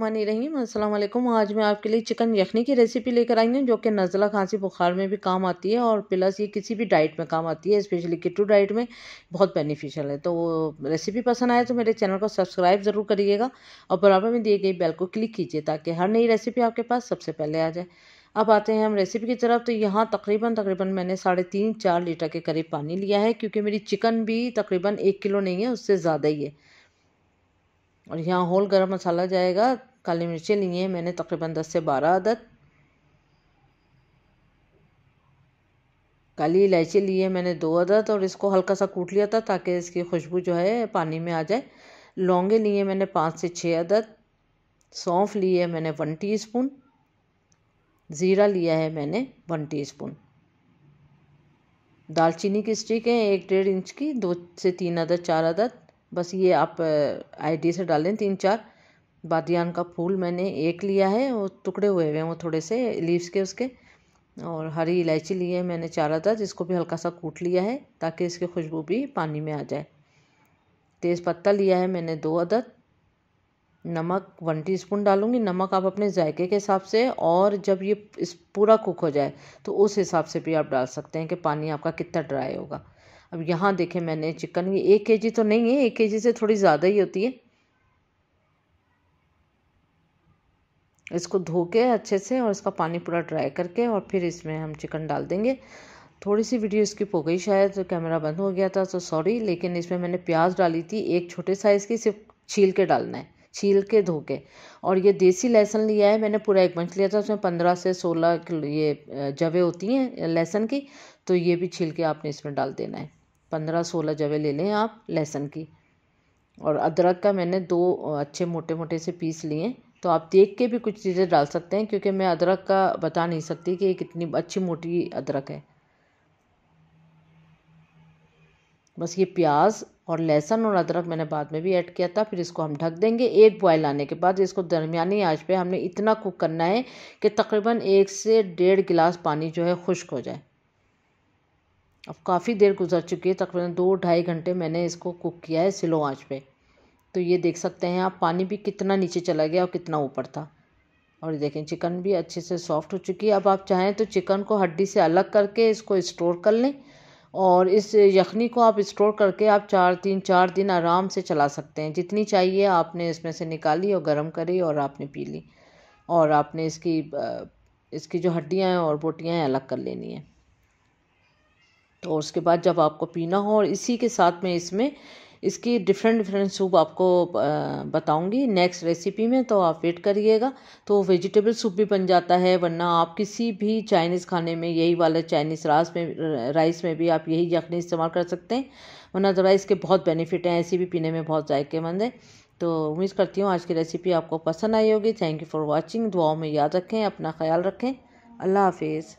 मानी रही असलम आज मैं आपके लिए चिकन यखनी की रेसिपी लेकर आई हूँ जो कि नज़ला खांसी बुखार में भी काम आती है और प्लस ये किसी भी डाइट में काम आती है स्पेशली किटू डाइट में बहुत बेनिफिशियल है तो रेसिपी पसंद आए तो मेरे चैनल को सब्सक्राइब ज़रूर करिएगा और बराबर में दिए गई बेल को क्लिक कीजिए ताकि हर नई रेसिपी आपके पास सबसे पहले आ जाए अब आते हैं हम रेसिपी की तरफ तो यहाँ तकरीबन तकरीबन मैंने साढ़े तीन चार लीटर के करीब पानी लिया है क्योंकि मेरी चिकन भी तकरीबन एक किलो नहीं है उससे ज़्यादा ही है और यहाँ होल गरम मसाला जाएगा काली मिर्चें लिए हैं मैंने तकरीबन दस से बारह अदद काली इलायची ली है मैंने दो अदद और इसको हल्का सा कूट लिया था ताकि इसकी खुशबू जो है पानी में आ जाए लौंगे लिए मैंने पाँच से छः अदद सौंफ ली है मैंने वन स्पून ज़ीरा लिया है मैंने वन स्पून दालचीनी की स्टिक है एक डेढ़ इंच की दो से तीन अदद चार अदद बस ये आप आईडी से डालें तीन चार बादियान का फूल मैंने एक लिया है वो टुकड़े हुए हुए हैं वो थोड़े से लीव्स के उसके और हरी इलायची ली है मैंने चार अदद इसको भी हल्का सा कूट लिया है ताकि इसकी खुशबू भी पानी में आ जाए तेज़पत्ता लिया है मैंने दो अदद नमक वन टीस्पून डालूंगी नमक आप अपने जायके के हिसाब से और जब ये इस पूरा कुक हो जाए तो उस हिसाब से भी आप डाल सकते हैं कि पानी आपका कितना ड्राई होगा अब यहाँ देखें मैंने चिकन ये एक के जी तो नहीं है एक के जी से थोड़ी ज़्यादा ही होती है इसको धो के अच्छे से और इसका पानी पूरा ड्राई करके और फिर इसमें हम चिकन डाल देंगे थोड़ी सी वीडियो स्किप हो गई शायद तो कैमरा बंद हो गया था तो सॉरी लेकिन इसमें मैंने प्याज डाली थी एक छोटे साइज़ की सिर्फ छील के डालना है छील के धो के और ये देसी लहसुन लिया है मैंने पूरा एक बंच लिया था उसमें पंद्रह से सोलह ये जवे होती हैं लहसुन की तो ये भी छील के आपने इसमें डाल देना है पंद्रह सोलह जवे ले लें आप लहसुन की और अदरक का मैंने दो अच्छे मोटे मोटे से पीस लिए तो आप देख के भी कुछ चीज़ें डाल सकते हैं क्योंकि मैं अदरक का बता नहीं सकती कि ये कितनी अच्छी मोटी अदरक है बस ये प्याज और लहसुन और अदरक मैंने बाद में भी ऐड किया था फिर इसको हम ढक देंगे एक बॉयल आने के बाद इसको दरमियानी आंच पे हमने इतना कुक करना है कि तकरीबन एक से डेढ़ गिलास पानी जो है खुश्क हो जाए अब काफ़ी देर गुजर चुकी है तकरीबन दो ढाई घंटे मैंने इसको कुक किया है स्लो आँच पर तो ये देख सकते हैं आप पानी भी कितना नीचे चला गया और कितना ऊपर था और देखें चिकन भी अच्छे से सॉफ्ट हो चुकी है अब आप चाहें तो चिकन को हड्डी से अलग करके इसको स्टोर कर लें और इस यखनी को आप स्टोर करके आप चार तीन चार दिन आराम से चला सकते हैं जितनी चाहिए आपने इसमें से निकाली और गर्म करी और आपने पी ली और आपने इसकी इसकी जो हड्डियाँ हैं और बोटियाँ हैं अलग कर लेनी है और तो उसके बाद जब आपको पीना हो और इसी के साथ में इसमें इसकी डिफरेंट डिफरेंट सूप आपको बताऊंगी नेक्स्ट रेसिपी में तो आप वेट करिएगा तो वेजिटेबल सूप भी बन जाता है वरना आप किसी भी चाइनीज़ खाने में यही वाला चाइनीज़ रास में राइस में भी आप यही यखनी इस्तेमाल कर सकते हैं वरना राइस के बहुत बेनिफिट हैं ऐसी भी पीने में बहुत जायकेमंद है तो उम्मीद करती हूँ आज की रेसिपी आपको पसंद आई होगी थैंक यू फॉर वॉचिंग दुआओं में याद रखें अपना ख्याल रखें अल्लाह हाफिज़